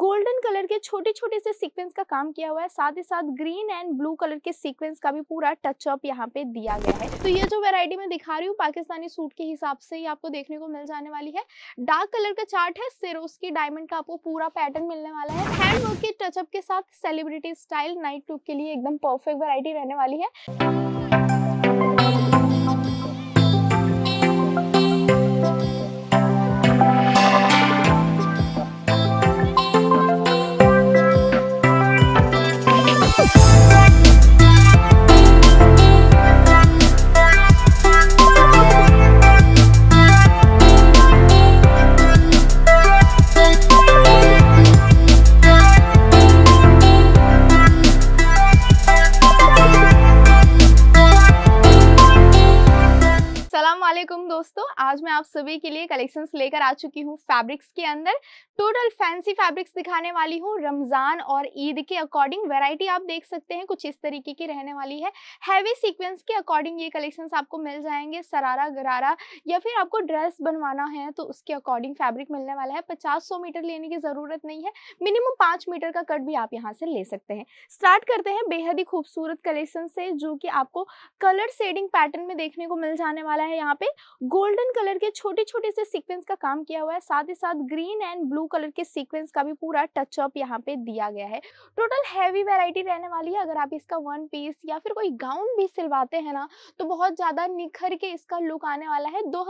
golden colour के छोटे छोटे से सीक्वेंस का काम किया हुआ है साथ ही साथ ग्रीन एंड ब्लू कलर के सीक्वेंस का भी पूरा टचअप यहाँ पे दिया गया है तो ये जो वेरायटी मैं दिखा रही हूँ पाकिस्तानी सूट के हिसाब से ही आपको देखने को मिल जाने वाली है डार्क कलर का चार्ट है सिरोस की डायमंड का आपको पूरा पैटर्न मिलने वाला है हैंडवर्क के टचअप के साथ सेलिब्रिटी स्टाइल नाइट टूक के लिए एकदम परफेक्ट वेरायटी रहने वाली है दोस्तों आज मैं आप सभी के लिए कलेक्शंस लेकर आ चुकी हूँ फैब्रिक्स के अंदर टोटल फैंसी फैब्रिक्स दिखाने वाली हूँ रमज़ान और ईद के अकॉर्डिंग वैरायटी आप देख सकते हैं कुछ इस तरीके की रहने वाली है हैवी सीक्वेंस के अकॉर्डिंग ये कलेक्शंस आपको मिल जाएंगे सरारा गरारा या फिर आपको ड्रेस बनवाना है तो उसके अकॉर्डिंग फैब्रिक मिलने वाला है पचास मीटर लेने की ज़रूरत नहीं है मिनिमम पांच मीटर का कट भी आप यहाँ से ले सकते हैं स्टार्ट करते हैं बेहद ही खूबसूरत कलेक्शन से जो कि आपको कलर शेडिंग पैटर्न में देखने को मिल जाने वाला है यहाँ पे गोल्डन कलर के छोटे छोटे से सीक्वेंस का काम किया हुआ है साथ ही साथ ग्रीन एंड ब्लू कलर के सीक्वेंस का भी पूरा टचअप यहाँ पे दिया गया है टोटल हैवी वेराइटी रहने वाली है अगर आप इसका वन पीस या फिर कोई गाउन भी सिलवाते हैं ना तो बहुत ज़्यादा निखर के इसका लुक आने वाला है दो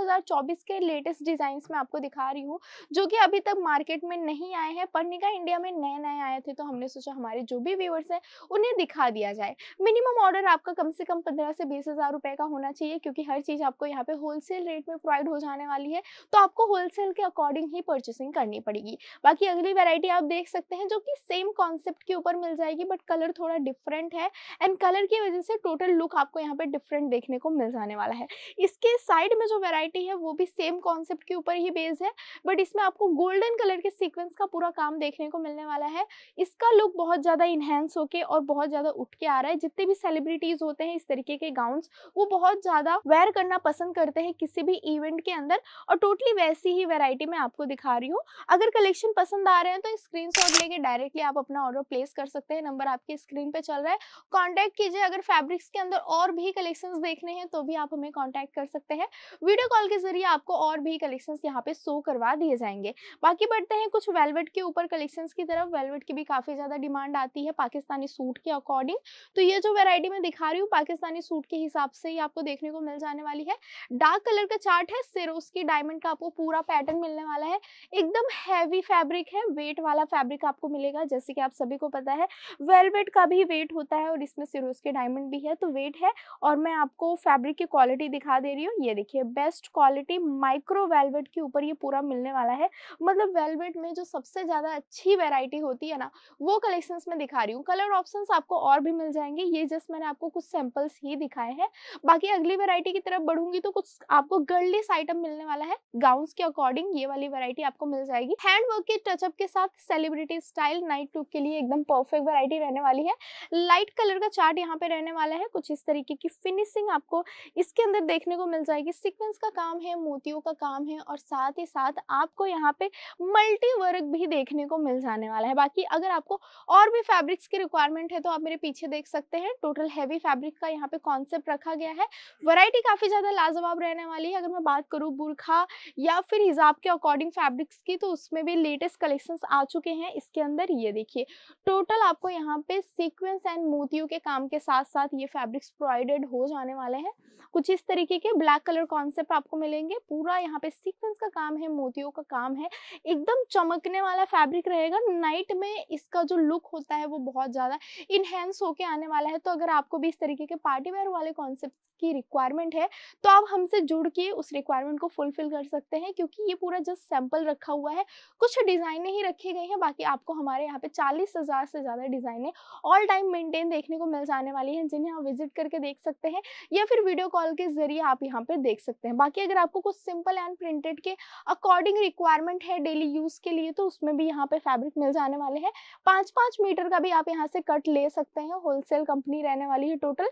के लेटेस्ट डिजाइन में आपको दिखा रही हूँ जो की अभी तक मार्केट में नहीं आए हैं पर्निका इंडिया में नए नए आए थे तो हमने सोचा हमारे जो भी व्यूवर्स है उन्हें दिखा दिया जाए मिनिमम ऑर्डर आपका कम से कम पंद्रह से बीस हज़ार रुपए का होना चाहिए क्योंकि हर चीज़ आपको यहाँ पे होलसेल रेट में प्रोवाइड हो जाने वाली है तो आपको होलसेल के अकॉर्डिंग ही परचेसिंग करनी पड़ेगी बाकी अगली वेरायटी आप देख सकते हैं जो कि सेम कॉन्सेप्ट के ऊपर मिल जाएगी बट कलर थोड़ा डिफरेंट है एंड कलर की वजह से टोटल लुक आपको यहाँ पे डिफरेंट देखने को मिल जाने वाला है इसके साइड में जो वेरायटी है वो भी सेम कॉन्सेप्ट के ऊपर ही बेस्ड है बट इसमें आपको गोल्डन कलर के सीक्वेंस का पूरा काम देखने को मिलने वाला है इसका लुक बहुत ज़्यादा इन्हेंस होके और बहुत ज़्यादा उठ के आ रहा है जितने भी सेलिब्रिटीज़ होते हैं इस तरीके के गाउन वो बहुत ज़्यादा वेयर करना पसंद करते हैं किसी किसी भी इवेंट के अंदर और टोटली वैसी ही वेराइटी में आपको दिखा रही हूँ अगर कलेक्शन पसंद आ रहे हैं तो स्क्रीन लेके डायरेक्टली आप अपना ऑर्डर प्लेस कर सकते हैं नंबर आपके स्क्रीन पे चल रहा है कॉन्टैक्ट कीजिए अगर फैब्रिक्स के अंदर और भी कलेक्शन देखने हैं तो भी आप हमें कॉन्टैक्ट कर सकते हैं वीडियो कॉल के जरिए आपको और भी कलेक्शन यहाँ पे शो करवा दिए जाएंगे बाकी बढ़ते हैं कुछ वेलवेट के ऊपर कलेक्शन की तरफ वेलवेट की भी काफी ज्यादा डिमांड आती है पाकिस्तानी सूट के अकॉर्डिंग तो ये जो वेरायटी मैं दिखा रही हूँ पाकिस्तानी सूट के हिसाब से ही आपको देखने को मिल जाने वाली है डार्क कलर का चार्ट है सिरोस की डायमंड का आपको पूरा पैटर्न मिलने वाला है एकदम हैवी फैब्रिक है वेट वाला फैब्रिक आपको मिलेगा जैसे कि आप सभी को पता है वेलवेट का भी वेट होता है और इसमें सिरोस के डायमंड भी है तो वेट है और मैं आपको फैब्रिक की क्वालिटी दिखा दे रही हूँ ये देखिए बेस्ट क्वालिटी माइक्रो वेलवेट के ऊपर ये पूरा मिलने वाला है मतलब वेलवेट में जो सबसे ज़्यादा अच्छी वेराइटी होती है ना वो कलेक्शन में दिखा रही हूँ कलर ऑप्शन आपको और भी मिल जाएंगे ये जस्ट मैंने आपको कुछ सैम्पल्स ही दिखाए हैं बाकी अगली वेरायटी की तरफ बढ़ूंगी तो कुछ आप आपको गर्लिस आइटम मिलने वाला है गाउन के अकॉर्डिंग ये वाली वेरायटी आपको मिल जाएगी हैंड वर्क के टचअप के साथ सेलिब्रिटी स्टाइल नाइट लुक के लिए एकदम परफेक्ट वेरायटी रहने वाली है लाइट कलर का चार्ट यहाँ पे रहने वाला है कुछ इस तरीके की फिनिशिंग आपको इसके अंदर देखने को मिल जाएगी सिक्वेंस का काम है मोतियों का काम है और साथ ही साथ आपको यहाँ पे मल्टी वर्क भी देखने को मिल जाने वाला है बाकी अगर आपको और भी फैब्रिक्स की रिक्वायरमेंट है तो आप मेरे पीछे देख सकते हैं टोटल हैवी फैब्रिक का यहाँ पे कॉन्सेप्ट रखा गया है वरायटी काफी ज्यादा लाजवाब रहने वाली वाले अगर मैं बात करूँ बुरखा या फिर हिजाब के अकॉर्डिंग फैब्रिक्स की तो उसमें भी लेटेस्ट कलेक्शन आ चुके हैं इसके अंदर ये देखिए टोटल आपको यहाँ पे सीक्वेंस एंड मोतियों के काम के साथ साथ ये फैब्रिक्स प्रोवाइडेड हो जाने वाले हैं कुछ इस तरीके के ब्लैक कलर कॉन्सेप्ट आपको मिलेंगे पूरा यहाँ पे सीक्वेंस का काम है मोतियों का काम है एकदम चमकने वाला फैब्रिक रहेगा नाइट में इसका जो लुक होता है वो बहुत ज़्यादा इनहेंस होके आने वाला है तो अगर आपको भी इस तरीके के पार्टी वेयर वाले कॉन्सेप्ट की रिक्वायरमेंट है तो आप हमसे जुड़ के उस रिक्वायरमेंट को फुलफिल कर सकते हैं क्योंकि ये पूरा जस्ट सैम्पल रखा हुआ है कुछ डिजाइने ही रखे गए हैं बाकी आपको हमारे यहाँ पे चालीस हज़ार से ज़्यादा डिजाइने ऑल टाइम मेंटेन देखने को मिल जाने वाली है जिन्हें आप विजिट करके देख सकते हैं या फिर वीडियो कॉल के जरिए आप यहाँ पे देख सकते हैं बाकी अगर आपको कुछ सिंपल एंड प्रिंटेड के अकॉर्डिंग रिक्वायरमेंट है डेली यूज़ के लिए तो उसमें भी यहाँ पे फेब्रिक मिल जाने वाले हैं पांच पांच मीटर का भी आप यहाँ से कट ले सकते हैं होलसेल कंपनी रहने वाली है टोटल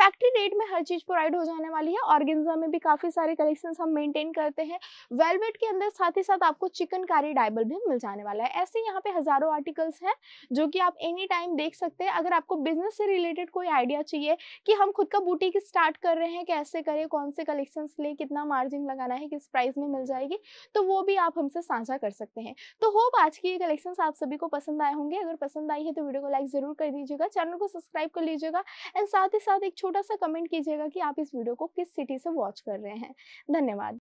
फैक्ट्री रेट में हर चीज़ प्रोवाइड हो जाने वाली है ऑर्गेन्जा में भी काफ़ी सारे कलेक्शन हम मेंटेन करते हैं वेलवेट के अंदर साथ ही साथ आपको चिकनकारी डायबल भी मिल जाने वाला है ऐसे यहाँ पे हजारों आर्टिकल्स हैं जो कि आप एनी टाइम देख सकते हैं अगर आपको बिजनेस से रिलेटेड कोई आइडिया चाहिए कि हम खुद का बुटीक स्टार्ट कर रहे हैं कैसे करें कौन से कलेक्शन लें कितना मार्जिन लगाना है किस प्राइस में मिल जाएगी तो वो भी आप हमसे साझा कर सकते हैं तो होप आज की ये कलेक्शन आप सभी को पसंद आए होंगे अगर पसंद आई है तो वीडियो को लाइक जरूर कर दीजिएगा चैनल को सब्सक्राइब कर लीजिएगा एंड साथ ही साथ एक छोटा सा कमेंट कीजिएगा कि आप इस वीडियो को किस सिटी से वॉच कर रहे हैं है धन्यवाद